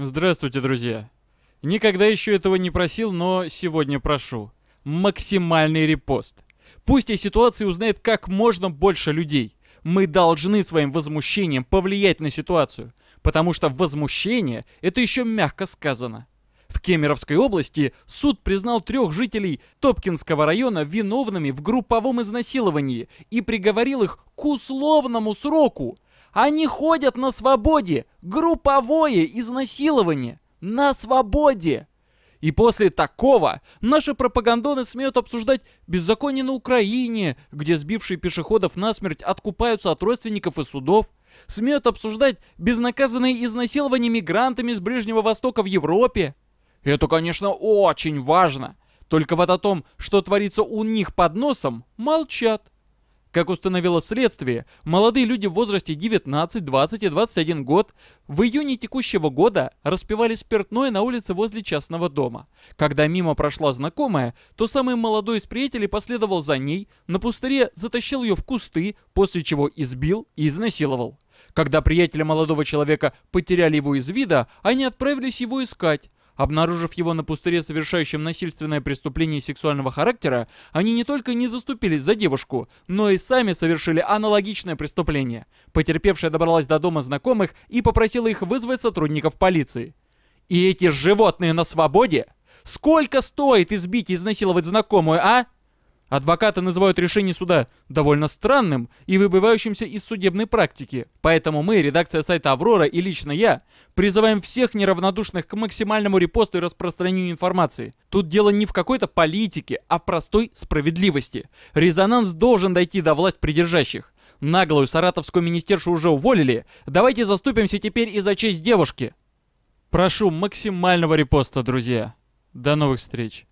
Здравствуйте, друзья. Никогда еще этого не просил, но сегодня прошу. Максимальный репост. Пусть о ситуации узнает как можно больше людей. Мы должны своим возмущением повлиять на ситуацию, потому что возмущение – это еще мягко сказано. В Кемеровской области суд признал трех жителей Топкинского района виновными в групповом изнасиловании и приговорил их к условному сроку. Они ходят на свободе. Групповое изнасилование. На свободе. И после такого наши пропагандоны смеют обсуждать беззаконие на Украине, где сбившие пешеходов насмерть откупаются от родственников и судов, смеют обсуждать безнаказанные изнасилования мигрантами с Ближнего Востока в Европе, это, конечно, очень важно. Только вот о том, что творится у них под носом, молчат. Как установило следствие, молодые люди в возрасте 19, 20 и 21 год в июне текущего года распивали спиртное на улице возле частного дома. Когда мимо прошла знакомая, то самый молодой из приятелей последовал за ней, на пустыре затащил ее в кусты, после чего избил и изнасиловал. Когда приятели молодого человека потеряли его из вида, они отправились его искать. Обнаружив его на пустыре, совершающим насильственное преступление сексуального характера, они не только не заступились за девушку, но и сами совершили аналогичное преступление. Потерпевшая добралась до дома знакомых и попросила их вызвать сотрудников полиции. И эти животные на свободе? Сколько стоит избить и изнасиловать знакомую, а? Адвокаты называют решение суда довольно странным и выбывающимся из судебной практики, поэтому мы, редакция сайта «Аврора» и лично я, призываем всех неравнодушных к максимальному репосту и распространению информации. Тут дело не в какой-то политике, а в простой справедливости. Резонанс должен дойти до власть придержащих. Наглую саратовскую министершу уже уволили, давайте заступимся теперь и за честь девушки. Прошу максимального репоста, друзья. До новых встреч.